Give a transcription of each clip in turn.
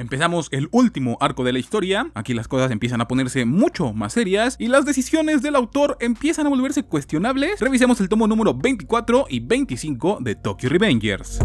Empezamos el último arco de la historia, aquí las cosas empiezan a ponerse mucho más serias y las decisiones del autor empiezan a volverse cuestionables. Revisemos el tomo número 24 y 25 de Tokyo Revengers.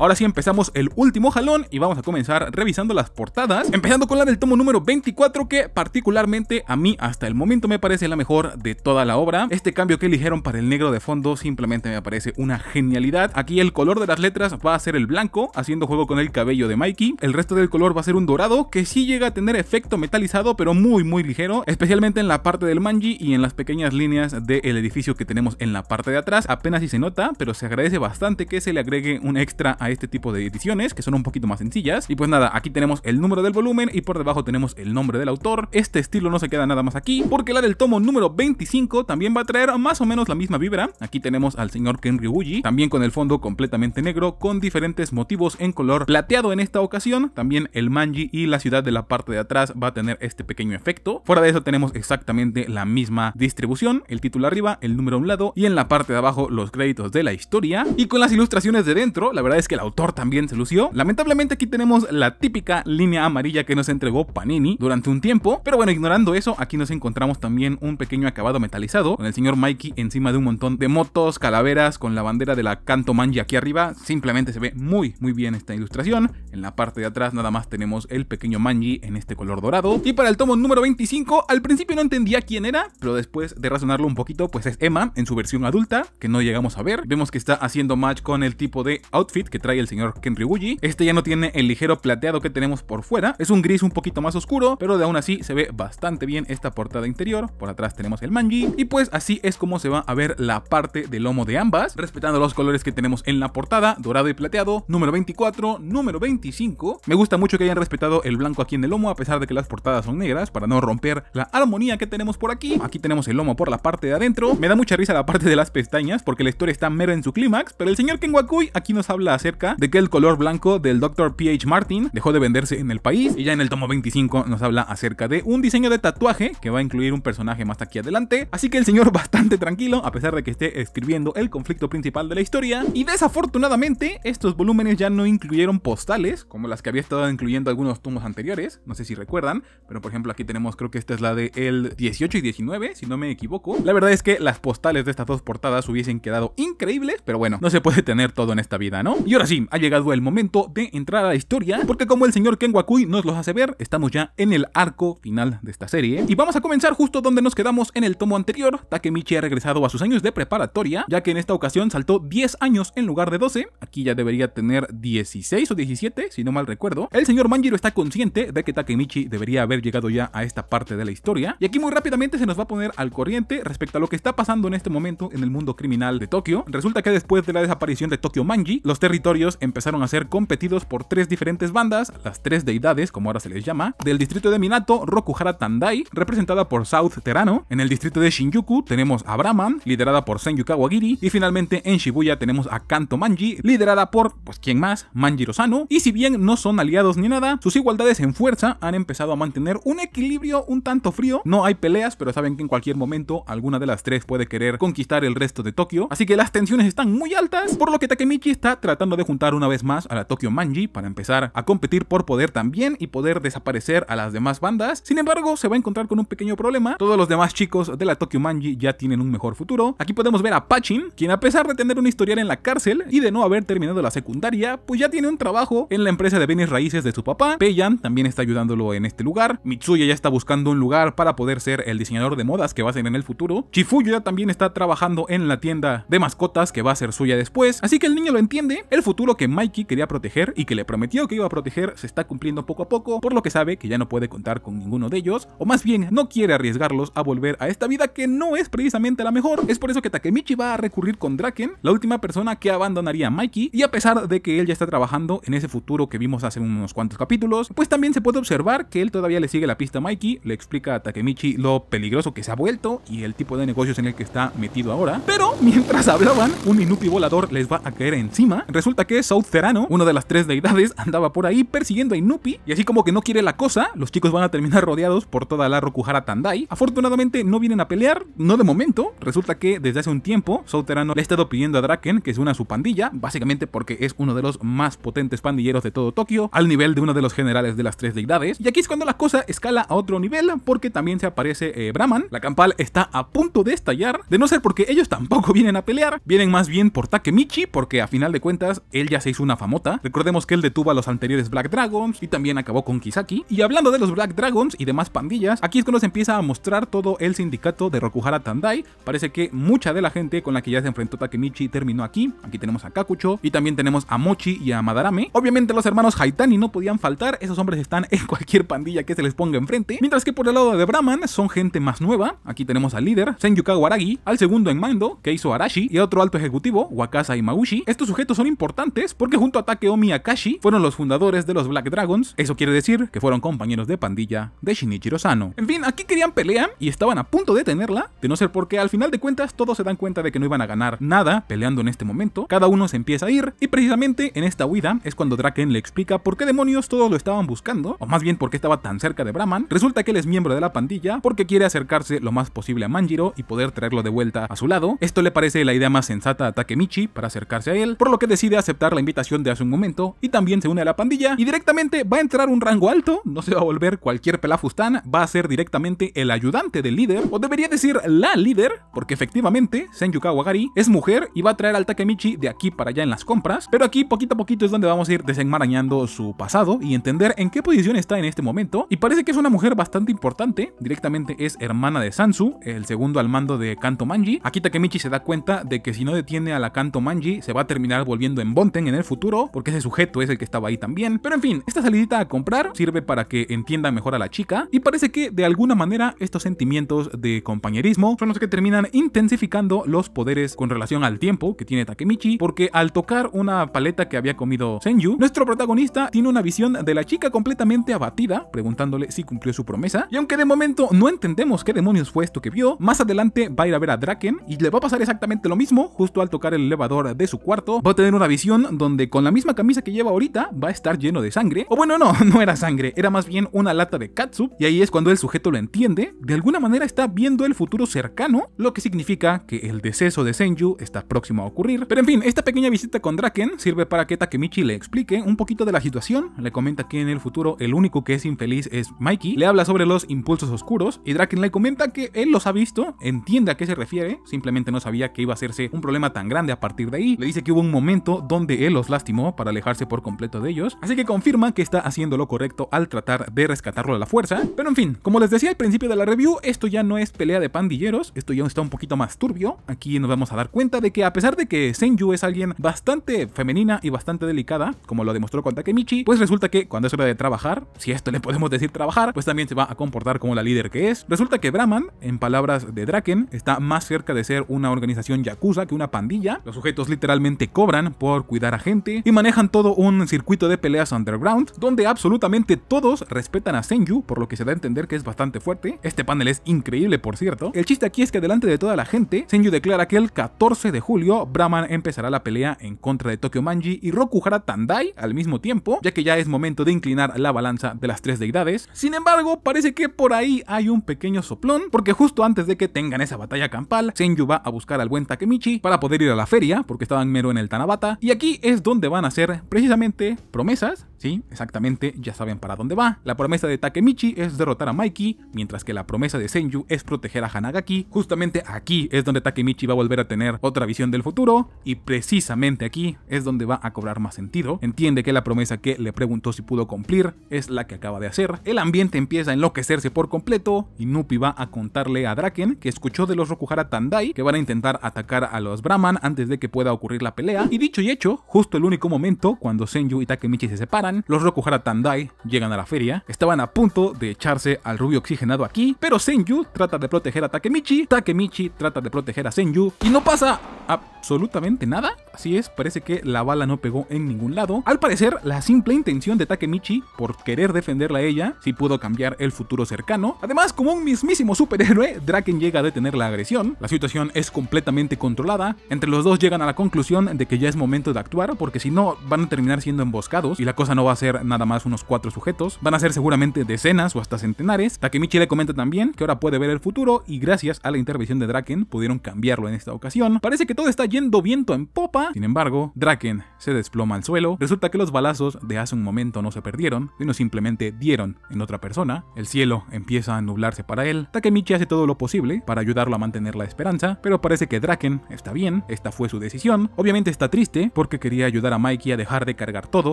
Ahora sí empezamos el último jalón y vamos a comenzar revisando las portadas, empezando con la del tomo número 24 que particularmente a mí hasta el momento me parece la mejor de toda la obra. Este cambio que eligieron para el negro de fondo simplemente me parece una genialidad. Aquí el color de las letras va a ser el blanco, haciendo juego con el cabello de Mikey. El resto del color va a ser un dorado que sí llega a tener efecto metalizado pero muy muy ligero, especialmente en la parte del manji y en las pequeñas líneas del edificio que tenemos en la parte de atrás. Apenas si se nota, pero se agradece bastante que se le agregue un extra a este tipo de ediciones, que son un poquito más sencillas. Y pues nada, aquí tenemos el número del volumen y por debajo tenemos el nombre del autor. Este estilo no se queda nada más aquí, porque la del tomo número 25 también va a traer más o menos la misma vibra. Aquí tenemos al señor Kenry Uji también con el fondo completamente negro, con diferentes motivos en color plateado en esta ocasión. También el manji y la ciudad de la parte de atrás va a tener este pequeño efecto. Fuera de eso tenemos exactamente la misma distribución, el título arriba, el número a un lado y en la parte de abajo los créditos de la historia. Y con las ilustraciones de dentro, la verdad es que el autor también se lució. Lamentablemente aquí tenemos la típica línea amarilla que nos entregó Panini durante un tiempo, pero bueno, ignorando eso, aquí nos encontramos también un pequeño acabado metalizado, con el señor Mikey encima de un montón de motos, calaveras, con la bandera de la Canto Manji aquí arriba, simplemente se ve muy muy bien esta ilustración. En la parte de atrás nada más tenemos el pequeño Manji en este color dorado. Y para el tomo número 25, al principio no entendía quién era, pero después de razonarlo un poquito, pues es Emma en su versión adulta, que no llegamos a ver. Vemos que está haciendo match con el tipo de outfit que trae trae el señor Kenryuji. Este ya no tiene el ligero plateado que tenemos por fuera. Es un gris un poquito más oscuro, pero de aún así se ve bastante bien esta portada interior. Por atrás tenemos el manji. Y pues así es como se va a ver la parte del lomo de ambas, respetando los colores que tenemos en la portada, dorado y plateado, número 24, número 25. Me gusta mucho que hayan respetado el blanco aquí en el lomo, a pesar de que las portadas son negras, para no romper la armonía que tenemos por aquí. Aquí tenemos el lomo por la parte de adentro. Me da mucha risa la parte de las pestañas, porque la historia está mero en su clímax, pero el señor Kenwakui aquí nos habla acerca de que el color blanco del Dr. P.H. Martin dejó de venderse en el país y ya en el tomo 25 nos habla acerca de un diseño de tatuaje que va a incluir un personaje más aquí adelante, así que el señor bastante tranquilo a pesar de que esté escribiendo el conflicto principal de la historia y desafortunadamente estos volúmenes ya no incluyeron postales como las que había estado incluyendo algunos tomos anteriores, no sé si recuerdan, pero por ejemplo aquí tenemos creo que esta es la de el 18 y 19 si no me equivoco, la verdad es que las postales de estas dos portadas hubiesen quedado increíbles, pero bueno, no se puede tener todo en esta vida, ¿no? Y ahora sí, ha llegado el momento de entrar a la historia, porque como el señor Ken Wakui nos los hace ver, estamos ya en el arco final de esta serie. Y vamos a comenzar justo donde nos quedamos en el tomo anterior. Takemichi ha regresado a sus años de preparatoria, ya que en esta ocasión saltó 10 años en lugar de 12. Aquí ya debería tener 16 o 17, si no mal recuerdo. El señor Manjiro está consciente de que Takemichi debería haber llegado ya a esta parte de la historia. Y aquí muy rápidamente se nos va a poner al corriente respecto a lo que está pasando en este momento en el mundo criminal de Tokio. Resulta que después de la desaparición de Tokio Manji, los territorios empezaron a ser competidos por tres diferentes bandas, las tres deidades, como ahora se les llama, del distrito de Minato, Rokuhara Tandai, representada por South Terano, en el distrito de Shinjuku tenemos a Brahman, liderada por Senju y finalmente en Shibuya tenemos a Kanto Manji, liderada por, pues quién más, Manjiro Sano, y si bien no son aliados ni nada, sus igualdades en fuerza han empezado a mantener un equilibrio un tanto frío, no hay peleas, pero saben que en cualquier momento alguna de las tres puede querer conquistar el resto de Tokio, así que las tensiones están muy altas, por lo que Takemichi está tratando de de juntar una vez más a la Tokyo Manji para empezar a competir por poder también y poder desaparecer a las demás bandas. Sin embargo, se va a encontrar con un pequeño problema. Todos los demás chicos de la Tokyo Manji ya tienen un mejor futuro. Aquí podemos ver a Pachin, quien a pesar de tener un historial en la cárcel y de no haber terminado la secundaria, pues ya tiene un trabajo en la empresa de bienes raíces de su papá. Peyan también está ayudándolo en este lugar. Mitsuya ya está buscando un lugar para poder ser el diseñador de modas que va a ser en el futuro. Chifuyo ya también está trabajando en la tienda de mascotas que va a ser suya después. Así que el niño lo entiende. El futuro que Mikey quería proteger y que le prometió que iba a proteger se está cumpliendo poco a poco, por lo que sabe que ya no puede contar con ninguno de ellos, o más bien no quiere arriesgarlos a volver a esta vida que no es precisamente la mejor. Es por eso que Takemichi va a recurrir con Draken, la última persona que abandonaría a Mikey, y a pesar de que él ya está trabajando en ese futuro que vimos hace unos cuantos capítulos, pues también se puede observar que él todavía le sigue la pista a Mikey, le explica a Takemichi lo peligroso que se ha vuelto y el tipo de negocios en el que está metido ahora, pero mientras hablaban, un Inupi volador les va a caer encima, resulta que South Terano, una de las tres deidades, andaba por ahí persiguiendo a Inupi, y así como que no quiere la cosa, los chicos van a terminar rodeados por toda la Rokuhara Tandai. Afortunadamente no vienen a pelear, no de momento, resulta que desde hace un tiempo South Terano le ha estado pidiendo a Draken que se una su pandilla, básicamente porque es uno de los más potentes pandilleros de todo Tokio, al nivel de uno de los generales de las tres deidades, y aquí es cuando la cosa escala a otro nivel, porque también se aparece eh, Brahman, la campal está a punto de estallar, de no ser porque ellos tampoco vienen a pelear, vienen más bien por Takemichi, porque a final de cuentas él ya se hizo una famota. Recordemos que él detuvo a los anteriores Black Dragons y también acabó con Kisaki. Y hablando de los Black Dragons y demás pandillas, aquí es cuando se empieza a mostrar todo el sindicato de Rokuhara Tandai. Parece que mucha de la gente con la que ya se enfrentó Takemichi terminó aquí. Aquí tenemos a Kakucho y también tenemos a Mochi y a Madarame. Obviamente los hermanos Haitani no podían faltar, esos hombres están en cualquier pandilla que se les ponga enfrente. Mientras que por el lado de Brahman son gente más nueva. Aquí tenemos al líder, Senyuka Waragi, al segundo en mando, que hizo Arashi, y a otro alto ejecutivo, Wakasa y Maushi. Estos sujetos son importantes porque junto a y Akashi, fueron los fundadores de los Black Dragons, eso quiere decir que fueron compañeros de pandilla de Shinichiro Sano. En fin, aquí querían pelear y estaban a punto de tenerla, de no ser porque al final de cuentas todos se dan cuenta de que no iban a ganar nada peleando en este momento, cada uno se empieza a ir y precisamente en esta huida es cuando Draken le explica por qué demonios todos lo estaban buscando, o más bien por qué estaba tan cerca de Brahman, resulta que él es miembro de la pandilla porque quiere acercarse lo más posible a Manjiro y poder traerlo de vuelta a su lado, esto le parece la idea más sensata a Michi para acercarse a él, por lo que decide hacer aceptar la invitación de hace un momento y también se une a la pandilla y directamente va a entrar un rango alto, no se va a volver cualquier pelafustán, va a ser directamente el ayudante del líder, o debería decir la líder, porque efectivamente Senyuka Wagari es mujer y va a traer al Takemichi de aquí para allá en las compras, pero aquí poquito a poquito es donde vamos a ir desenmarañando su pasado y entender en qué posición está en este momento, y parece que es una mujer bastante importante, directamente es hermana de Sansu, el segundo al mando de Kanto Manji, aquí Takemichi se da cuenta de que si no detiene a la Kanto Manji se va a terminar volviendo en en el futuro, porque ese sujeto es el que estaba ahí también. Pero en fin, esta salidita a comprar sirve para que entienda mejor a la chica y parece que de alguna manera estos sentimientos de compañerismo son los que terminan intensificando los poderes con relación al tiempo que tiene Takemichi, porque al tocar una paleta que había comido Senju, nuestro protagonista tiene una visión de la chica completamente abatida, preguntándole si cumplió su promesa, y aunque de momento no entendemos qué demonios fue esto que vio, más adelante va a ir a ver a Draken y le va a pasar exactamente lo mismo, justo al tocar el elevador de su cuarto, va a tener una visión donde con la misma camisa que lleva ahorita va a estar lleno de sangre. O bueno, no, no era sangre, era más bien una lata de katsu. Y ahí es cuando el sujeto lo entiende. De alguna manera está viendo el futuro cercano, lo que significa que el deceso de Senju está próximo a ocurrir. Pero en fin, esta pequeña visita con Draken sirve para que Takemichi le explique un poquito de la situación. Le comenta que en el futuro el único que es infeliz es Mikey. Le habla sobre los impulsos oscuros y Draken le comenta que él los ha visto, entiende a qué se refiere, simplemente no sabía que iba a hacerse un problema tan grande a partir de ahí. Le dice que hubo un momento donde donde él los lastimó para alejarse por completo de ellos, así que confirma que está haciendo lo correcto al tratar de rescatarlo a la fuerza. Pero en fin, como les decía al principio de la review, esto ya no es pelea de pandilleros, esto ya está un poquito más turbio. Aquí nos vamos a dar cuenta de que a pesar de que Senju es alguien bastante femenina y bastante delicada, como lo demostró con Takemichi, pues resulta que cuando es hora de trabajar, si esto le podemos decir trabajar, pues también se va a comportar como la líder que es. Resulta que Brahman, en palabras de Draken, está más cerca de ser una organización yakuza que una pandilla. Los sujetos literalmente cobran por cuidar a gente y manejan todo un circuito de peleas underground donde absolutamente todos respetan a Senju, por lo que se da a entender que es bastante fuerte. Este panel es increíble, por cierto. El chiste aquí es que delante de toda la gente, Senju declara que el 14 de julio Brahman empezará la pelea en contra de Tokyo Manji y Rokuhara Tandai al mismo tiempo, ya que ya es momento de inclinar la balanza de las tres deidades. Sin embargo, parece que por ahí hay un pequeño soplón, porque justo antes de que tengan esa batalla campal, Senju va a buscar al buen Takemichi para poder ir a la feria, porque estaban mero en el Tanabata, y aquí es donde van a ser precisamente promesas Sí, exactamente, ya saben para dónde va. La promesa de Takemichi es derrotar a Mikey, mientras que la promesa de Senju es proteger a Hanagaki. Justamente aquí es donde Takemichi va a volver a tener otra visión del futuro, y precisamente aquí es donde va a cobrar más sentido. Entiende que la promesa que le preguntó si pudo cumplir es la que acaba de hacer. El ambiente empieza a enloquecerse por completo, y Nupi va a contarle a Draken que escuchó de los Rokuhara Tandai que van a intentar atacar a los Brahman antes de que pueda ocurrir la pelea. Y dicho y hecho, justo el único momento cuando Senju y Takemichi se separan, los Rokuhara Tandai llegan a la feria, estaban a punto de echarse al rubio oxigenado aquí, pero Senju trata de proteger a Takemichi, Takemichi trata de proteger a Senju y no pasa absolutamente nada. Así es, parece que la bala no pegó en ningún lado. Al parecer, la simple intención de Takemichi por querer defenderla a ella, sí pudo cambiar el futuro cercano. Además, como un mismísimo superhéroe, Draken llega a detener la agresión. La situación es completamente controlada. Entre los dos llegan a la conclusión de que ya es momento de actuar, porque si no, van a terminar siendo emboscados y la cosa no no va a ser nada más unos cuatro sujetos, van a ser seguramente decenas o hasta centenares. Takemichi le comenta también que ahora puede ver el futuro y gracias a la intervención de Draken pudieron cambiarlo en esta ocasión. Parece que todo está yendo viento en popa, sin embargo, Draken se desploma al suelo. Resulta que los balazos de hace un momento no se perdieron, sino simplemente dieron en otra persona. El cielo empieza a nublarse para él. Takemichi hace todo lo posible para ayudarlo a mantener la esperanza, pero parece que Draken está bien, esta fue su decisión. Obviamente está triste porque quería ayudar a Mikey a dejar de cargar todo,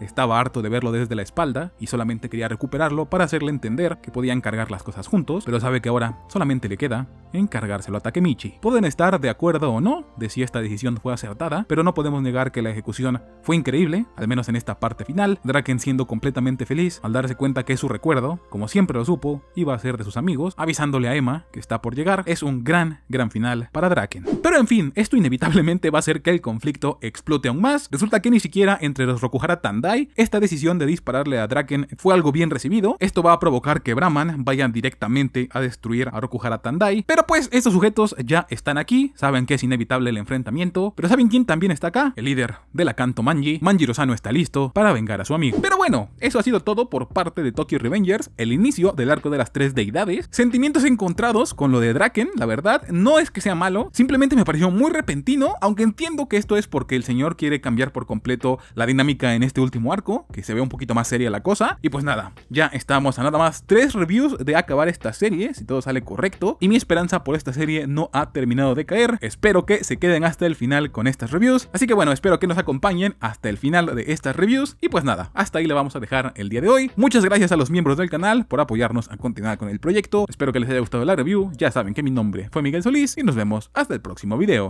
estaba harto de verlo desde la espalda y solamente quería recuperarlo para hacerle entender que podían cargar las cosas juntos, pero sabe que ahora solamente le queda encargárselo a Takemichi. Pueden estar de acuerdo o no de si esta decisión fue acertada, pero no podemos negar que la ejecución fue increíble, al menos en esta parte final, Draken siendo completamente feliz al darse cuenta que su recuerdo, como siempre lo supo, iba a ser de sus amigos, avisándole a Emma que está por llegar, es un gran, gran final para Draken. Pero en fin, esto inevitablemente va a hacer que el conflicto explote aún más, resulta que ni siquiera entre los Rokuhara Tandai, esta decisión de dispararle a Draken fue algo bien recibido. Esto va a provocar que Brahman vayan directamente a destruir a Rokuhara Tandai. Pero pues estos sujetos ya están aquí, saben que es inevitable el enfrentamiento. Pero ¿saben quién también está acá? El líder de la canto Manji. Manji Rosano está listo para vengar a su amigo. Pero bueno, eso ha sido todo por parte de Tokyo Revengers, el inicio del arco de las tres deidades. Sentimientos encontrados con lo de Draken, la verdad, no es que sea malo, simplemente me pareció muy repentino, aunque entiendo que esto es porque el señor quiere cambiar por completo la dinámica en este último arco, que se vea un poquito más seria la cosa. Y pues nada, ya estamos a nada más tres reviews de acabar esta serie, si todo sale correcto. Y mi esperanza por esta serie no ha terminado de caer. Espero que se queden hasta el final con estas reviews. Así que bueno, espero que nos acompañen hasta el final de estas reviews. Y pues nada, hasta ahí le vamos a dejar el día de hoy. Muchas gracias a los miembros del canal por apoyarnos a continuar con el proyecto. Espero que les haya gustado la review. Ya saben que mi nombre fue Miguel Solís y nos vemos hasta el próximo video.